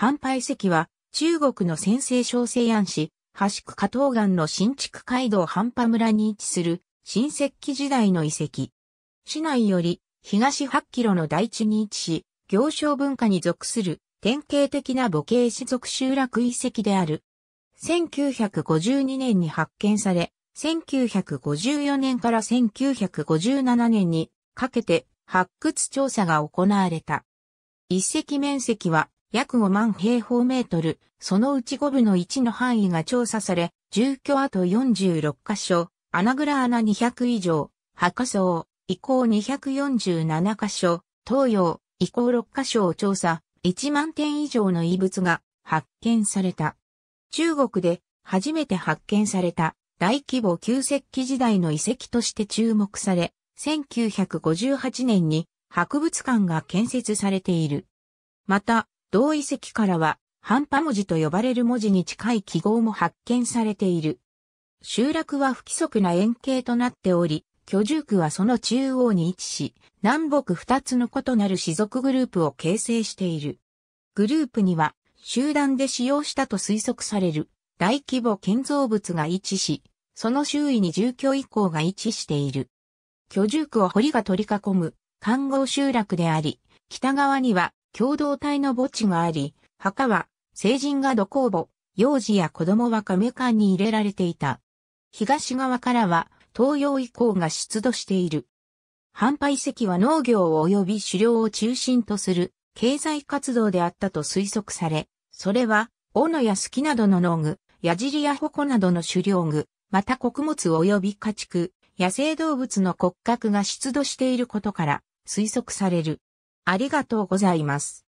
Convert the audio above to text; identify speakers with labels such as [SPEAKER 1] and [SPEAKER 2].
[SPEAKER 1] 反敗石は、中国の先制小西安市、橋区下東岸の新築街道半端村に位置する、新石器時代の遺跡。市内より、東8キロの大地に位置し、行商文化に属する、典型的な母系氏族集落遺跡である。1952年に発見され、1954年から1957年にかけて発掘調査が行われた。遺跡面積は約5万平方メートル、そのうち5分の1の範囲が調査され、住居跡46カ所、穴蔵穴200以上、博層、以降247カ所、東洋、以降6カ所を調査、1万点以上の遺物が発見された。中国で初めて発見された大規模旧石器時代の遺跡として注目され、1958年に博物館が建設されている。また、同遺跡からは、半端文字と呼ばれる文字に近い記号も発見されている。集落は不規則な円形となっており、居住区はその中央に位置し、南北二つの異なる氏族グループを形成している。グループには、集団で使用したと推測される大規模建造物が位置し、その周囲に住居遺構が位置している。居住区を堀が取り囲む、看護集落であり、北側には共同体の墓地があり、墓は、成人が土工墓、幼児や子供は亀館に入れられていた。東側からは、東洋以降が出土している。販売石は農業及び狩猟を中心とする経済活動であったと推測され、それは、斧や隙などの農具、矢尻や矛などの狩猟具、また穀物及び家畜、野生動物の骨格が出土していることから推測される。ありがとうございます。